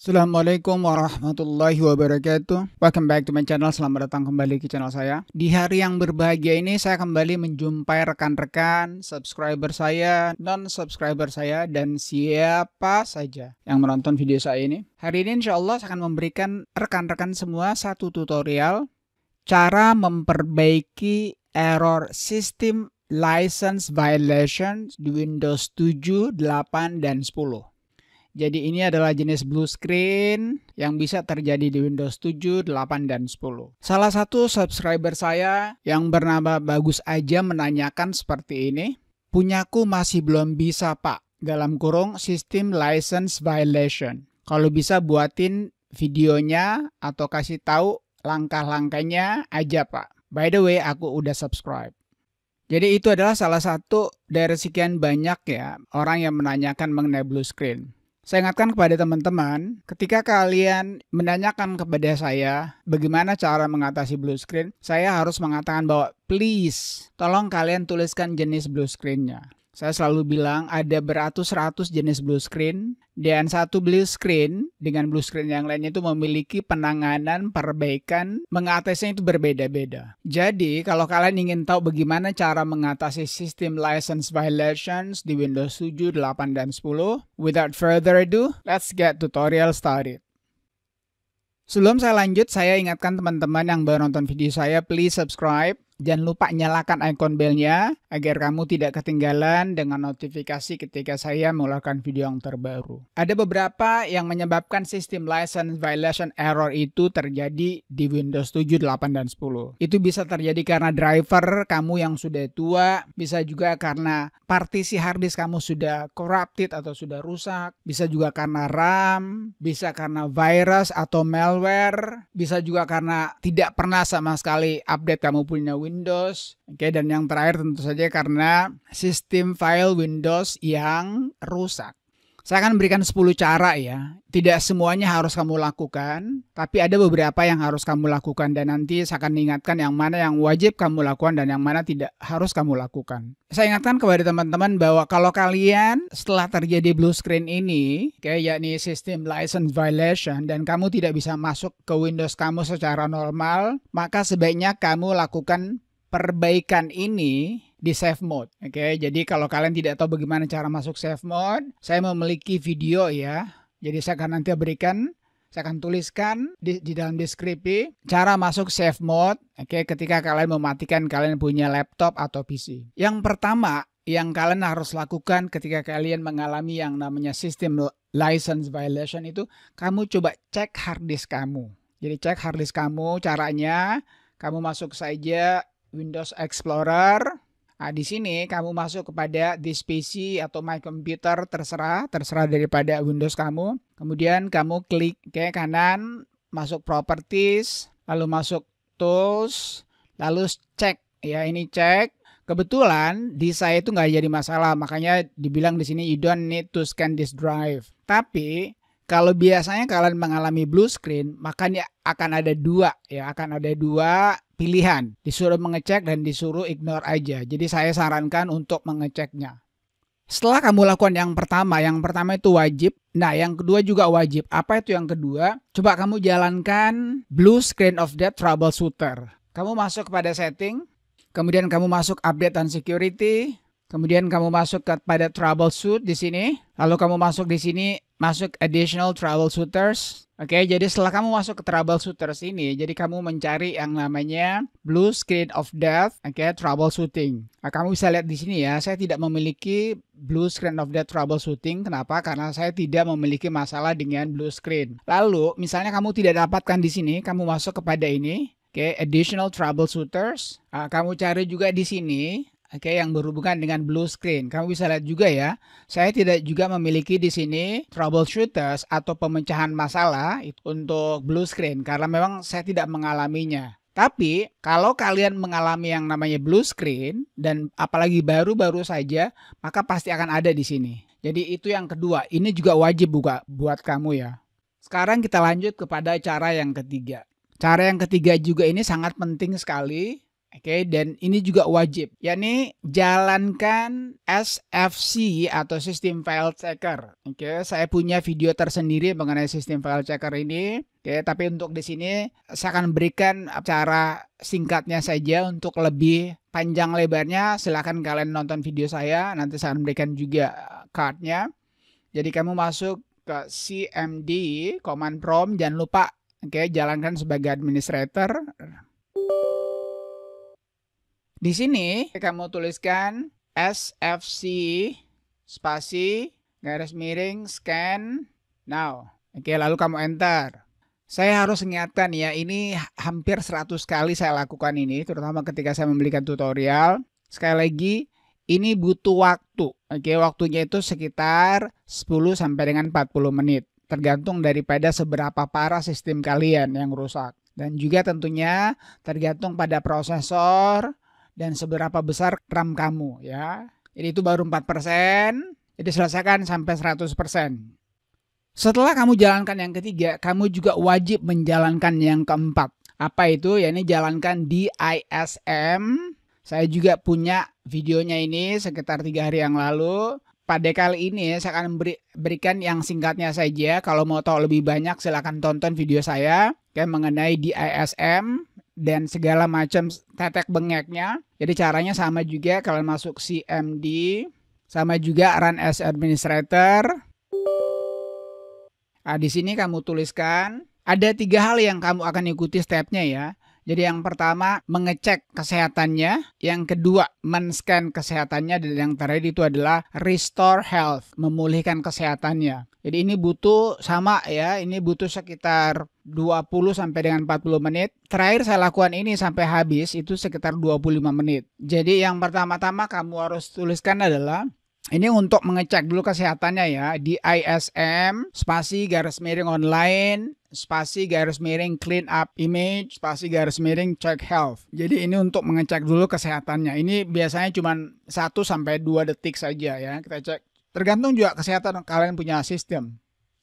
Assalamualaikum warahmatullahi wabarakatuh Welcome back to my channel, selamat datang kembali ke channel saya Di hari yang berbahagia ini saya kembali menjumpai rekan-rekan, subscriber saya, non-subscriber saya Dan siapa saja yang menonton video saya ini Hari ini insya Allah saya akan memberikan rekan-rekan semua satu tutorial Cara memperbaiki error sistem license violation di Windows 7, 8, dan 10 jadi ini adalah jenis blue screen yang bisa terjadi di Windows 7, 8, dan 10. Salah satu subscriber saya yang bernama Bagus Aja menanyakan seperti ini, Punyaku masih belum bisa pak, dalam kurung sistem license violation. Kalau bisa buatin videonya atau kasih tahu langkah-langkahnya aja pak. By the way, aku udah subscribe. Jadi itu adalah salah satu dari sekian banyak ya orang yang menanyakan mengenai blue screen. Saya ingatkan kepada teman-teman, ketika kalian menanyakan kepada saya bagaimana cara mengatasi blue screen, saya harus mengatakan bahwa please, tolong kalian tuliskan jenis blue screennya. Saya selalu bilang ada beratus-ratus jenis blue screen dan satu blue screen dengan blue screen yang lainnya itu memiliki penanganan, perbaikan, mengatasinya itu berbeda-beda. Jadi kalau kalian ingin tahu bagaimana cara mengatasi sistem license violations di Windows 7, 8, dan 10, without further ado, let's get tutorial started. Sebelum saya lanjut, saya ingatkan teman-teman yang baru nonton video saya, please subscribe Jangan lupa nyalakan icon belnya agar kamu tidak ketinggalan dengan notifikasi ketika saya mengeluarkan video yang terbaru. Ada beberapa yang menyebabkan sistem license violation error itu terjadi di Windows 7, 8, dan 10. Itu bisa terjadi karena driver kamu yang sudah tua, bisa juga karena partisi harddisk kamu sudah corrupted atau sudah rusak, bisa juga karena RAM, bisa karena virus atau malware, bisa juga karena tidak pernah sama sekali update kamu punya Windows Windows. Oke, dan yang terakhir tentu saja karena sistem file Windows yang rusak. Saya akan berikan 10 cara ya. Tidak semuanya harus kamu lakukan, tapi ada beberapa yang harus kamu lakukan dan nanti saya akan ingatkan yang mana yang wajib kamu lakukan dan yang mana tidak harus kamu lakukan. Saya ingatkan kepada teman-teman bahwa kalau kalian setelah terjadi blue screen ini, kayak yakni sistem license violation dan kamu tidak bisa masuk ke Windows kamu secara normal, maka sebaiknya kamu lakukan perbaikan ini di save mode. Oke, okay? jadi kalau kalian tidak tahu bagaimana cara masuk save mode, saya memiliki video ya. Jadi saya akan nanti berikan saya akan tuliskan di, di dalam deskripsi cara masuk safe mode. Oke, okay, ketika kalian mematikan kalian punya laptop atau PC. Yang pertama yang kalian harus lakukan ketika kalian mengalami yang namanya sistem license violation itu, kamu coba cek hard disk kamu. Jadi cek hard disk kamu, caranya kamu masuk saja Windows Explorer. Nah, di sini kamu masuk kepada this PC atau my computer terserah, terserah daripada Windows kamu. Kemudian kamu klik ke kanan, masuk properties, lalu masuk tools, lalu cek. Ya, ini cek. Kebetulan di saya itu nggak jadi masalah, makanya dibilang di sini you don't need to scan this drive. Tapi kalau biasanya kalian mengalami blue screen, maka makanya akan ada dua ya, akan ada dua pilihan. Disuruh mengecek dan disuruh ignore aja. Jadi saya sarankan untuk mengeceknya. Setelah kamu lakukan yang pertama, yang pertama itu wajib. Nah, yang kedua juga wajib. Apa itu yang kedua? Coba kamu jalankan blue screen of death troubleshooter. Kamu masuk pada setting, kemudian kamu masuk update dan security, kemudian kamu masuk kepada troubleshoot di sini, lalu kamu masuk di sini masuk additional troubleshooters. Oke, okay, jadi setelah kamu masuk ke troubleshooters ini, jadi kamu mencari yang namanya blue screen of death, oke, okay, troubleshooting. Nah, kamu bisa lihat di sini ya, saya tidak memiliki blue screen of death troubleshooting. Kenapa? Karena saya tidak memiliki masalah dengan blue screen. Lalu, misalnya kamu tidak dapatkan di sini, kamu masuk kepada ini, Oke, okay, additional troubleshooters. Nah, kamu cari juga di sini oke okay, yang berhubungan dengan blue screen. Kamu bisa lihat juga ya, saya tidak juga memiliki di sini troubleshooters atau pemecahan masalah untuk blue screen karena memang saya tidak mengalaminya. Tapi kalau kalian mengalami yang namanya blue screen dan apalagi baru-baru saja, maka pasti akan ada di sini. Jadi itu yang kedua, ini juga wajib buka buat kamu ya. Sekarang kita lanjut kepada cara yang ketiga. Cara yang ketiga juga ini sangat penting sekali Oke, okay, dan ini juga wajib, yakni jalankan SFC atau sistem file checker. Oke, okay, saya punya video tersendiri mengenai sistem file checker ini. Oke, okay, tapi untuk di sini saya akan berikan cara singkatnya saja untuk lebih panjang lebarnya. Silahkan kalian nonton video saya, nanti saya akan berikan juga cardnya. Jadi kamu masuk ke CMD, command prompt, jangan lupa oke, jalankan sebagai administrator. Di sini kamu tuliskan sfc spasi garis miring scan now. Oke, lalu kamu enter. Saya harus ingatkan ya, ini hampir 100 kali saya lakukan ini, terutama ketika saya memberikan tutorial. Sekali lagi, ini butuh waktu. Oke, waktunya itu sekitar 10 sampai dengan 40 menit, tergantung daripada seberapa parah sistem kalian yang rusak. Dan juga tentunya tergantung pada prosesor, dan seberapa besar RAM kamu ya. Jadi itu baru 4%, jadi selesaikan sampai 100%. Setelah kamu jalankan yang ketiga, kamu juga wajib menjalankan yang keempat. Apa itu? Ya ini jalankan di ISM. Saya juga punya videonya ini sekitar tiga hari yang lalu. Pada kali ini saya akan berikan yang singkatnya saja. Kalau mau tahu lebih banyak silahkan tonton video saya Oke, ya, mengenai di ISM dan segala macam tetek bengeknya. Jadi caranya sama juga kalian masuk CMD, sama juga run as administrator. Nah, di sini kamu tuliskan ada tiga hal yang kamu akan ikuti stepnya ya. Jadi yang pertama mengecek kesehatannya, yang kedua men-scan kesehatannya dan yang terakhir itu adalah restore health, memulihkan kesehatannya. Jadi ini butuh sama ya, ini butuh sekitar 20 sampai dengan 40 menit. Terakhir saya lakukan ini sampai habis itu sekitar 25 menit. Jadi yang pertama-tama kamu harus tuliskan adalah ini untuk mengecek dulu kesehatannya ya di ISM spasi garis miring online spasi garis miring clean up image spasi garis miring check health. Jadi ini untuk mengecek dulu kesehatannya. Ini biasanya cuma 1 sampai dua detik saja ya. Kita cek. Tergantung juga kesehatan kalian punya sistem.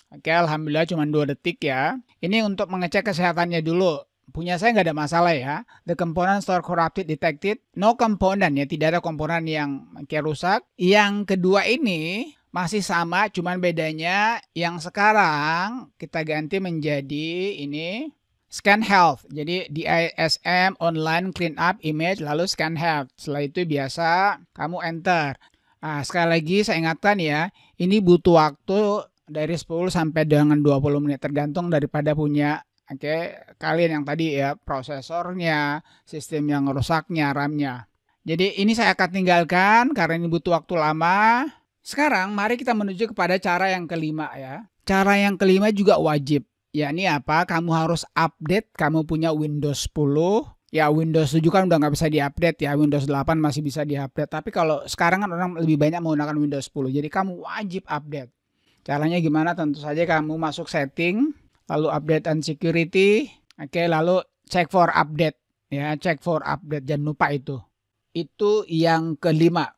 Oke, alhamdulillah cuma dua detik ya. Ini untuk mengecek kesehatannya dulu. Punya saya nggak ada masalah ya. The component store corrupted detected. No component ya, tidak ada komponen yang kayak rusak. Yang kedua ini masih sama cuman bedanya yang sekarang kita ganti menjadi ini scan health jadi di ism online clean up image lalu scan health setelah itu biasa kamu enter nah sekali lagi saya ingatkan ya ini butuh waktu dari 10 sampai dengan 20 menit tergantung daripada punya oke okay, kalian yang tadi ya prosesornya sistem yang rusaknya RAM-nya jadi ini saya akan tinggalkan karena ini butuh waktu lama sekarang mari kita menuju kepada cara yang kelima ya. Cara yang kelima juga wajib. Ya ini apa? Kamu harus update kamu punya Windows 10. Ya Windows 7 kan udah nggak bisa diupdate ya. Windows 8 masih bisa diupdate. Tapi kalau sekarang kan orang lebih banyak menggunakan Windows 10. Jadi kamu wajib update. Caranya gimana? Tentu saja kamu masuk setting, lalu update and security. Oke, lalu check for update. Ya, check for update. Jangan lupa itu. Itu yang kelima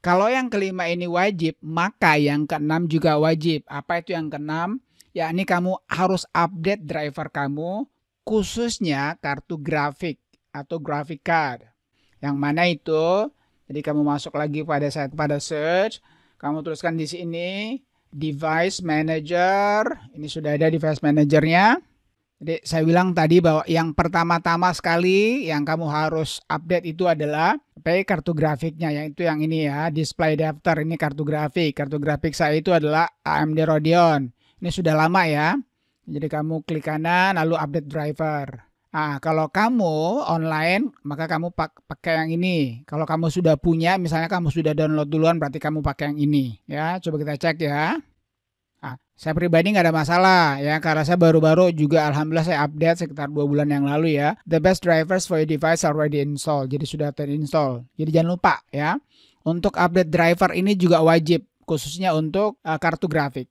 kalau yang kelima ini wajib, maka yang keenam juga wajib. Apa itu yang keenam? Ya ini kamu harus update driver kamu, khususnya kartu grafik atau graphic card. Yang mana itu? Jadi kamu masuk lagi pada saat pada search, kamu tuliskan di sini device manager. Ini sudah ada device manajernya. Jadi saya bilang tadi bahwa yang pertama-tama sekali yang kamu harus update itu adalah pay kartu grafiknya yang itu yang ini ya display daftar ini kartu grafik. Kartu grafik saya itu adalah AMD Radeon. Ini sudah lama ya. Jadi kamu klik kanan lalu update driver. Ah, kalau kamu online maka kamu pakai yang ini. Kalau kamu sudah punya misalnya kamu sudah download duluan berarti kamu pakai yang ini ya. Coba kita cek ya. Nah, saya pribadi nggak ada masalah ya karena saya baru-baru juga alhamdulillah saya update sekitar dua bulan yang lalu ya. The best drivers for your device already installed. Jadi sudah terinstall. Jadi jangan lupa ya. Untuk update driver ini juga wajib khususnya untuk uh, kartu grafik.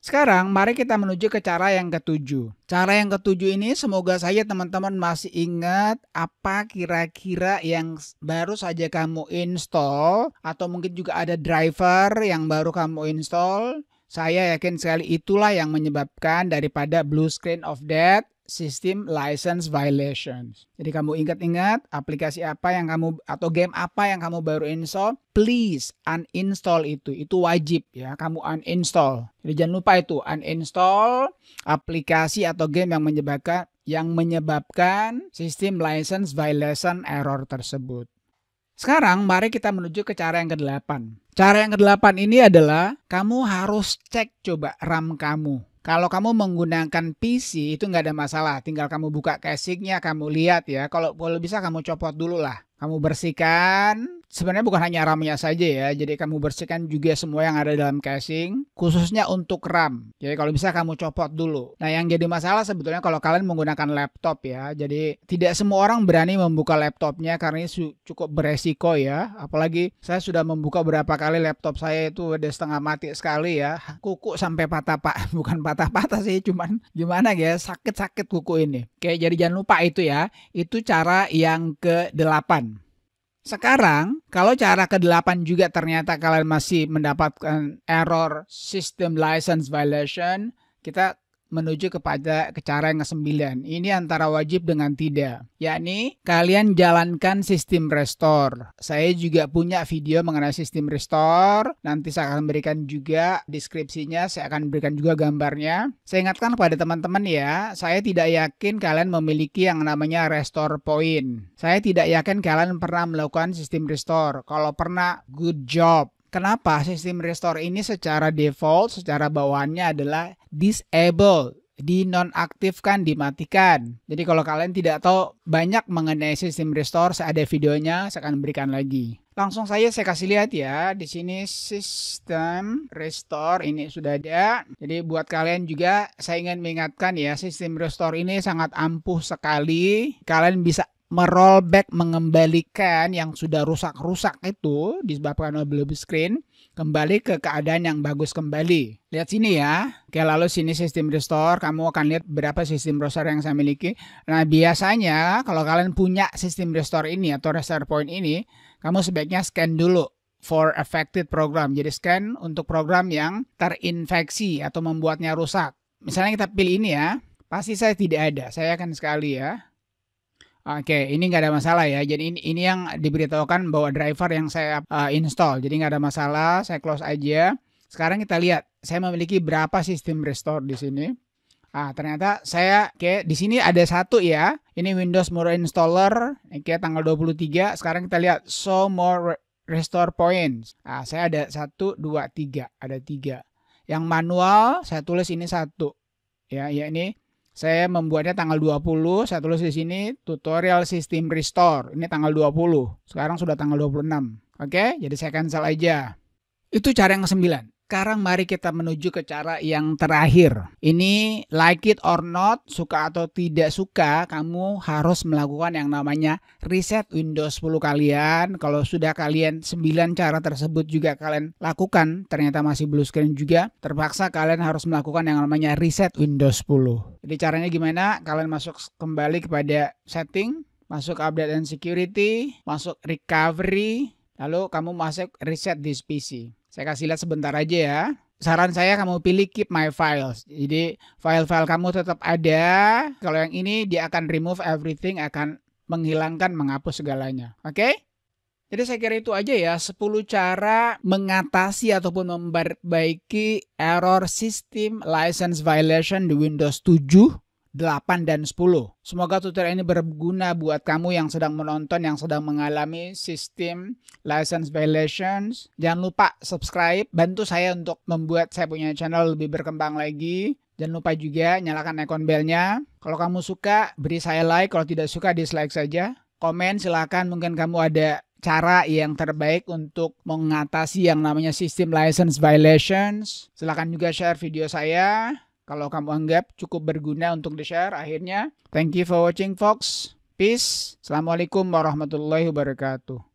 Sekarang mari kita menuju ke cara yang ketujuh. Cara yang ketujuh ini semoga saja teman-teman masih ingat apa kira-kira yang baru saja kamu install atau mungkin juga ada driver yang baru kamu install saya yakin sekali itulah yang menyebabkan daripada blue screen of death system license violations. Jadi kamu ingat-ingat aplikasi apa yang kamu atau game apa yang kamu baru install, please uninstall itu. Itu wajib ya, kamu uninstall. Jadi jangan lupa itu uninstall aplikasi atau game yang menyebabkan yang menyebabkan sistem license violation error tersebut. Sekarang mari kita menuju ke cara yang ke-8. Cara yang kedelapan ini adalah kamu harus cek coba RAM kamu. Kalau kamu menggunakan PC itu nggak ada masalah, tinggal kamu buka casingnya, kamu lihat ya. Kalau boleh bisa kamu copot dulu lah. Kamu bersihkan, sebenarnya bukan hanya RAM-nya saja ya. Jadi kamu bersihkan juga semua yang ada dalam casing, khususnya untuk RAM. Jadi kalau bisa kamu copot dulu. Nah, yang jadi masalah sebetulnya kalau kalian menggunakan laptop ya. Jadi tidak semua orang berani membuka laptopnya karena ini cukup beresiko ya. Apalagi saya sudah membuka berapa kali laptop saya itu udah setengah mati sekali ya. Kuku sampai patah pak, bukan patah-patah sih, cuman gimana ya sakit-sakit kuku ini. Oke, jadi jangan lupa itu ya. Itu cara yang ke-8. Sekarang, kalau cara ke-8 juga ternyata kalian masih mendapatkan error system license violation, kita menuju kepada cara yang kesembilan. Ini antara wajib dengan tidak. Yakni, kalian jalankan sistem restore. Saya juga punya video mengenai sistem restore. Nanti saya akan berikan juga deskripsinya, saya akan berikan juga gambarnya. Saya ingatkan kepada teman-teman ya, saya tidak yakin kalian memiliki yang namanya restore point. Saya tidak yakin kalian pernah melakukan sistem restore. Kalau pernah, good job. Kenapa sistem restore ini secara default, secara bawaannya adalah disable dinonaktifkan, dimatikan. Jadi kalau kalian tidak tahu banyak mengenai sistem restore, saya ada videonya, saya akan berikan lagi. Langsung saya, saya kasih lihat ya. Di sini sistem restore ini sudah ada. Jadi buat kalian juga saya ingin mengingatkan ya, sistem restore ini sangat ampuh sekali. Kalian bisa merollback mengembalikan yang sudah rusak-rusak itu disebabkan oleh blue screen kembali ke keadaan yang bagus kembali. Lihat sini ya. Oke, lalu sini sistem restore. Kamu akan lihat berapa sistem restore yang saya miliki. Nah, biasanya kalau kalian punya sistem restore ini atau restore point ini, kamu sebaiknya scan dulu for affected program. Jadi scan untuk program yang terinfeksi atau membuatnya rusak. Misalnya kita pilih ini ya. Pasti saya tidak ada. Saya akan sekali ya. Oke, ini nggak ada masalah ya. Jadi ini, ini yang diberitahukan bahwa driver yang saya uh, install. Jadi nggak ada masalah, saya close aja. Sekarang kita lihat, saya memiliki berapa sistem restore di sini. Ah, ternyata saya oke, di sini ada satu ya. Ini Windows More Installer, oke tanggal 23. Sekarang kita lihat so more restore points. Ah, saya ada satu, dua, tiga, ada tiga. Yang manual saya tulis ini satu. Ya, ya ini saya membuatnya tanggal 20, saya tulis di sini tutorial sistem restore. Ini tanggal 20. Sekarang sudah tanggal 26. Oke, jadi saya cancel aja. Itu cara yang ke-9 sekarang mari kita menuju ke cara yang terakhir. Ini like it or not, suka atau tidak suka, kamu harus melakukan yang namanya reset Windows 10 kalian. Kalau sudah kalian 9 cara tersebut juga kalian lakukan, ternyata masih blue screen juga, terpaksa kalian harus melakukan yang namanya reset Windows 10. Jadi caranya gimana? Kalian masuk kembali kepada setting, masuk update and security, masuk recovery, lalu kamu masuk reset this PC. Saya kasih lihat sebentar aja ya. Saran saya kamu pilih keep my files. Jadi file-file kamu tetap ada. Kalau yang ini dia akan remove everything, akan menghilangkan, menghapus segalanya. Oke? Okay? Jadi saya kira itu aja ya 10 cara mengatasi ataupun memperbaiki error system license violation di Windows 7 8 dan 10. Semoga tutorial ini berguna buat kamu yang sedang menonton, yang sedang mengalami sistem license violations. Jangan lupa subscribe, bantu saya untuk membuat saya punya channel lebih berkembang lagi. Jangan lupa juga nyalakan icon belnya. Kalau kamu suka, beri saya like. Kalau tidak suka, dislike saja. Komen silahkan, mungkin kamu ada cara yang terbaik untuk mengatasi yang namanya sistem license violations. Silahkan juga share video saya. Kalau kamu anggap cukup berguna untuk di-share, akhirnya thank you for watching folks. Peace. Assalamualaikum warahmatullahi wabarakatuh.